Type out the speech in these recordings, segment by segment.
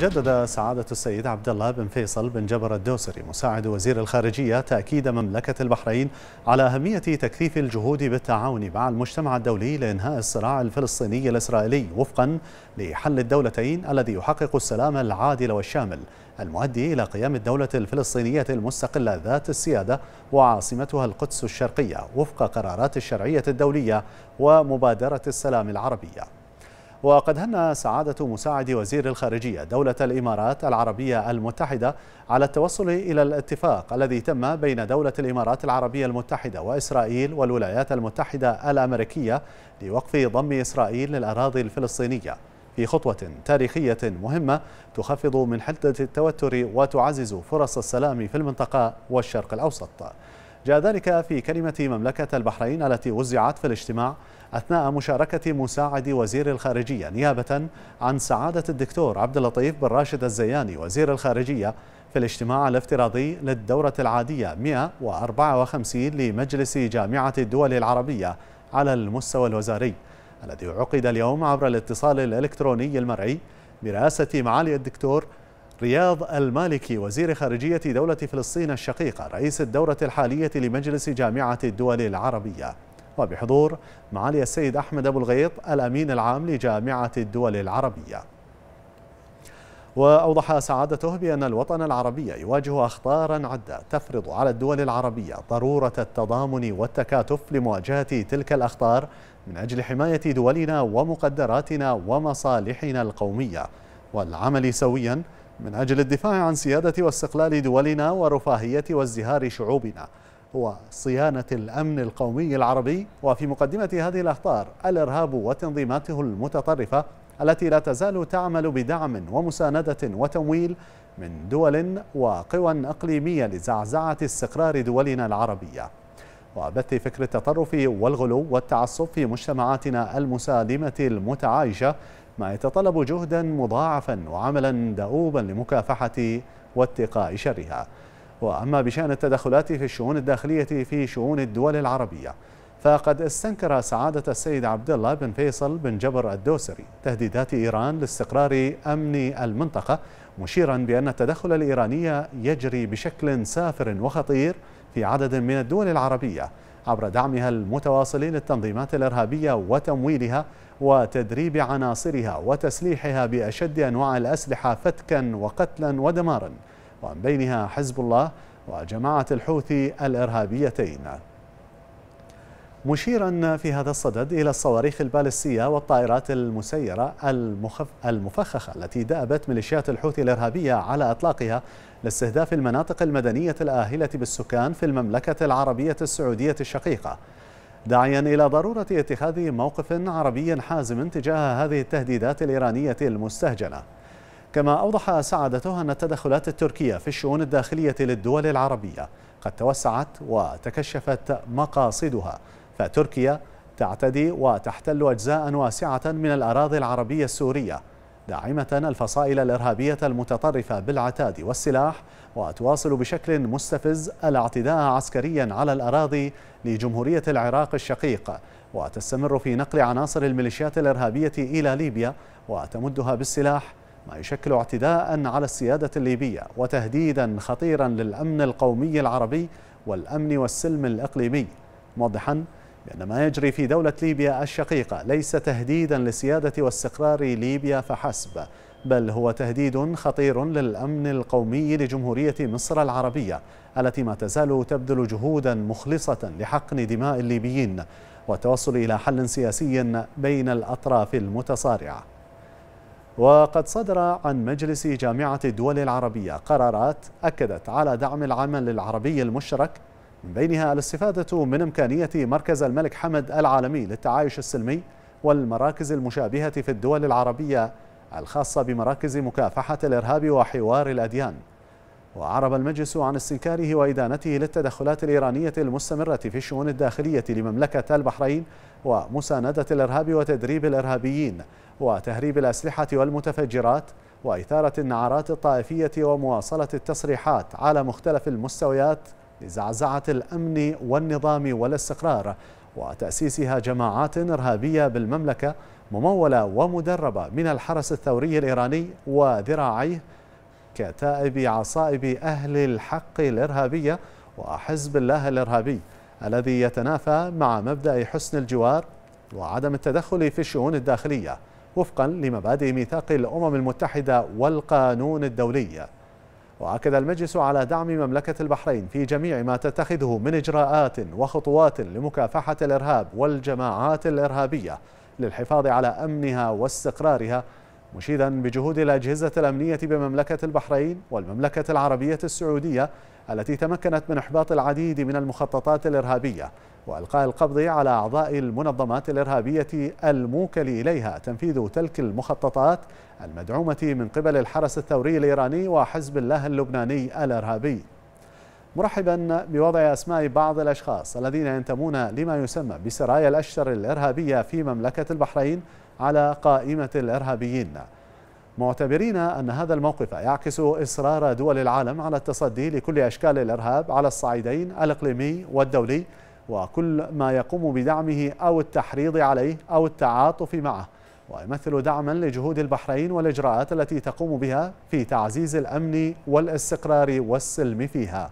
جدد سعادة السيد عبد الله بن فيصل بن جبر الدوسري مساعد وزير الخارجية تأكيد مملكة البحرين على أهمية تكثيف الجهود بالتعاون مع المجتمع الدولي لإنهاء الصراع الفلسطيني الإسرائيلي وفقا لحل الدولتين الذي يحقق السلام العادل والشامل المؤدي إلى قيام الدولة الفلسطينية المستقلة ذات السيادة وعاصمتها القدس الشرقية وفق قرارات الشرعية الدولية ومبادرة السلام العربية وقد هنى سعادة مساعد وزير الخارجية دولة الإمارات العربية المتحدة على التوصل إلى الاتفاق الذي تم بين دولة الإمارات العربية المتحدة وإسرائيل والولايات المتحدة الأمريكية لوقف ضم إسرائيل للأراضي الفلسطينية في خطوة تاريخية مهمة تخفض من حدة التوتر وتعزز فرص السلام في المنطقة والشرق الأوسط جاء ذلك في كلمة مملكة البحرين التي وزعت في الاجتماع أثناء مشاركة مساعد وزير الخارجية نيابة عن سعادة الدكتور عبد اللطيف بن راشد الزياني وزير الخارجية في الاجتماع الافتراضي للدورة العادية 154 لمجلس جامعة الدول العربية على المستوى الوزاري الذي عقد اليوم عبر الاتصال الإلكتروني المرئي برئاسة معالي الدكتور رياض المالكي وزير خارجية دولة فلسطين الشقيقة رئيس الدورة الحالية لمجلس جامعة الدول العربية وبحضور معالي السيد أحمد أبو الغيط الأمين العام لجامعة الدول العربية وأوضح سعادته بأن الوطن العربي يواجه أخطارا عدة تفرض على الدول العربية ضرورة التضامن والتكاتف لمواجهة تلك الأخطار من أجل حماية دولنا ومقدراتنا ومصالحنا القومية والعمل سويا من أجل الدفاع عن سيادة واستقلال دولنا ورفاهية وازدهار شعوبنا وصيانة الأمن القومي العربي وفي مقدمة هذه الأخطار الإرهاب وتنظيماته المتطرفة التي لا تزال تعمل بدعم ومساندة وتمويل من دول وقوى أقليمية لزعزعة استقرار دولنا العربية وبث فكر التطرف والغلو والتعصب في مجتمعاتنا المسالمة المتعايشة ما يتطلب جهدا مضاعفا وعملا دؤوبا لمكافحة واتقاء شرها وأما بشأن التدخلات في الشؤون الداخلية في شؤون الدول العربية فقد استنكر سعادة السيد عبد الله بن فيصل بن جبر الدوسري تهديدات إيران لاستقرار أمن المنطقة مشيرا بأن التدخل الإيراني يجري بشكل سافر وخطير في عدد من الدول العربية عبر دعمها المتواصل للتنظيمات الإرهابية وتمويلها وتدريب عناصرها وتسليحها بأشد أنواع الأسلحة فتكا وقتلا ودمارا ومن بينها حزب الله وجماعة الحوثي الإرهابيتين مشيرا في هذا الصدد إلى الصواريخ البالستية والطائرات المسيرة المفخخة التي دأبت ميليشيات الحوثي الإرهابية على أطلاقها لاستهداف المناطق المدنية الآهلة بالسكان في المملكة العربية السعودية الشقيقة داعيا إلى ضرورة اتخاذ موقف عربي حازم تجاه هذه التهديدات الإيرانية المستهجنة كما أوضح سعادته أن التدخلات التركية في الشؤون الداخلية للدول العربية قد توسعت وتكشفت مقاصدها فتركيا تعتدي وتحتل أجزاء واسعة من الأراضي العربية السورية داعمة الفصائل الإرهابية المتطرفة بالعتاد والسلاح وتواصل بشكل مستفز الاعتداء عسكريا على الأراضي لجمهورية العراق الشقيق وتستمر في نقل عناصر الميليشيات الإرهابية إلى ليبيا وتمدها بالسلاح ما يشكل اعتداء على السيادة الليبية وتهديدا خطيرا للأمن القومي العربي والأمن والسلم الإقليمي موضحا بأن ما يجري في دولة ليبيا الشقيقة ليس تهديدا لسيادة واستقرار ليبيا فحسب بل هو تهديد خطير للأمن القومي لجمهورية مصر العربية التي ما تزال تبذل جهودا مخلصة لحقن دماء الليبيين والتوصل إلى حل سياسي بين الأطراف المتصارعة وقد صدر عن مجلس جامعة الدول العربية قرارات أكدت على دعم العمل العربي المشترك من بينها الاستفادة من إمكانية مركز الملك حمد العالمي للتعايش السلمي والمراكز المشابهة في الدول العربية الخاصة بمراكز مكافحة الإرهاب وحوار الأديان وأعرب المجلس عن استنكاره وإدانته للتدخلات الإيرانية المستمرة في الشؤون الداخلية لمملكة البحرين ومساندة الإرهاب وتدريب الإرهابيين وتهريب الأسلحة والمتفجرات وإثارة النعرات الطائفية ومواصلة التصريحات على مختلف المستويات لزعزعة الأمن والنظام والاستقرار وتأسيسها جماعات إرهابية بالمملكة ممولة ومدربة من الحرس الثوري الإيراني وذراعيه كتائب عصائب أهل الحق الإرهابية وحزب الله الإرهابي الذي يتنافى مع مبدأ حسن الجوار وعدم التدخل في الشؤون الداخلية وفقا لمبادئ ميثاق الأمم المتحدة والقانون الدولي وأكد المجلس على دعم مملكة البحرين في جميع ما تتخذه من إجراءات وخطوات لمكافحة الإرهاب والجماعات الإرهابية للحفاظ على أمنها واستقرارها مشيدا بجهود الأجهزة الأمنية بمملكة البحرين والمملكة العربية السعودية التي تمكنت من إحباط العديد من المخططات الإرهابية وإلقاء القبض على أعضاء المنظمات الإرهابية الموكل إليها تنفيذ تلك المخططات المدعومة من قبل الحرس الثوري الإيراني وحزب الله اللبناني الإرهابي مرحبا بوضع أسماء بعض الأشخاص الذين ينتمون لما يسمى بسرايا الأشتر الإرهابية في مملكة البحرين على قائمة الإرهابيين معتبرين أن هذا الموقف يعكس إصرار دول العالم على التصدي لكل أشكال الإرهاب على الصعيدين الإقليمي والدولي وكل ما يقوم بدعمه أو التحريض عليه أو التعاطف معه ويمثل دعما لجهود البحرين والإجراءات التي تقوم بها في تعزيز الأمن والاستقرار والسلم فيها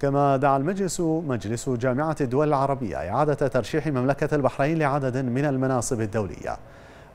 كما دعا المجلس مجلس جامعة الدول العربية إعادة ترشيح مملكة البحرين لعدد من المناصب الدولية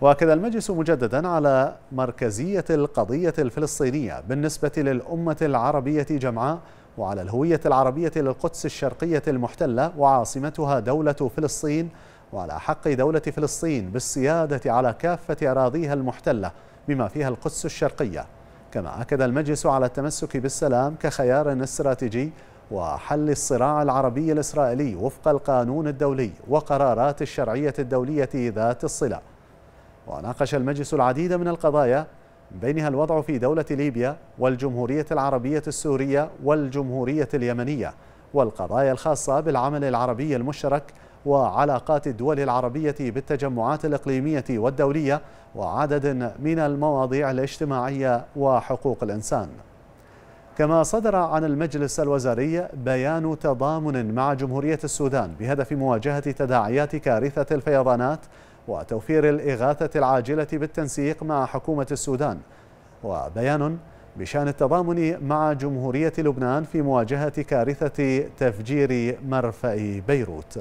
وأكد المجلس مجددا على مركزية القضية الفلسطينية بالنسبة للأمة العربية جمعاء وعلى الهوية العربية للقدس الشرقية المحتلة وعاصمتها دولة فلسطين وعلى حق دولة فلسطين بالسيادة على كافة أراضيها المحتلة بما فيها القدس الشرقية كما أكد المجلس على التمسك بالسلام كخيار استراتيجي وحل الصراع العربي الإسرائيلي وفق القانون الدولي وقرارات الشرعية الدولية ذات الصلة وناقش المجلس العديد من القضايا بينها الوضع في دولة ليبيا والجمهورية العربية السورية والجمهورية اليمنية والقضايا الخاصة بالعمل العربي المشترك وعلاقات الدول العربية بالتجمعات الإقليمية والدولية وعدد من المواضيع الاجتماعية وحقوق الإنسان كما صدر عن المجلس الوزاري بيان تضامن مع جمهورية السودان بهدف مواجهة تداعيات كارثة الفيضانات وتوفير الإغاثة العاجلة بالتنسيق مع حكومة السودان وبيان بشان التضامن مع جمهورية لبنان في مواجهة كارثة تفجير مرفأ بيروت